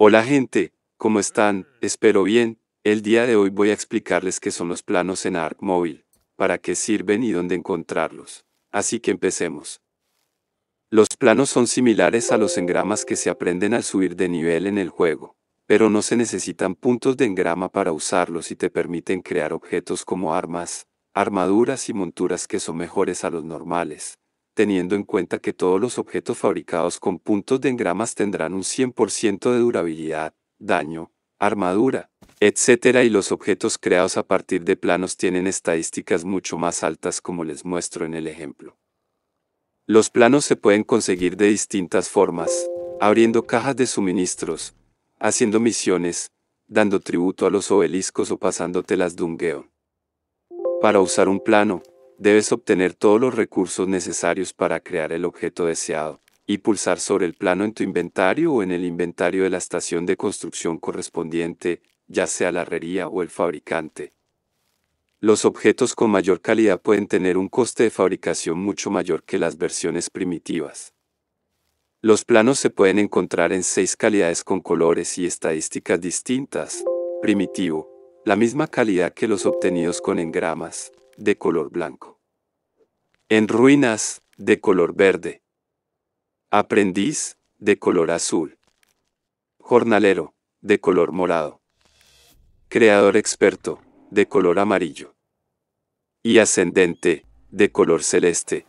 Hola gente, ¿cómo están? Espero bien. El día de hoy voy a explicarles qué son los planos en ARC móvil, para qué sirven y dónde encontrarlos. Así que empecemos. Los planos son similares a los engramas que se aprenden al subir de nivel en el juego, pero no se necesitan puntos de engrama para usarlos y te permiten crear objetos como armas, armaduras y monturas que son mejores a los normales teniendo en cuenta que todos los objetos fabricados con puntos de engramas tendrán un 100% de durabilidad, daño, armadura, etc. y los objetos creados a partir de planos tienen estadísticas mucho más altas como les muestro en el ejemplo. Los planos se pueden conseguir de distintas formas, abriendo cajas de suministros, haciendo misiones, dando tributo a los obeliscos o pasando telas de un Para usar un plano, debes obtener todos los recursos necesarios para crear el objeto deseado, y pulsar sobre el plano en tu inventario o en el inventario de la estación de construcción correspondiente, ya sea la herrería o el fabricante. Los objetos con mayor calidad pueden tener un coste de fabricación mucho mayor que las versiones primitivas. Los planos se pueden encontrar en seis calidades con colores y estadísticas distintas. Primitivo, la misma calidad que los obtenidos con engramas, de color blanco en ruinas de color verde. Aprendiz de color azul. Jornalero de color morado. Creador experto de color amarillo. Y ascendente de color celeste.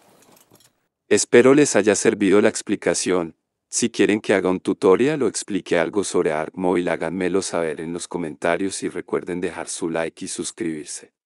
Espero les haya servido la explicación. Si quieren que haga un tutorial o explique algo sobre y háganmelo saber en los comentarios y recuerden dejar su like y suscribirse.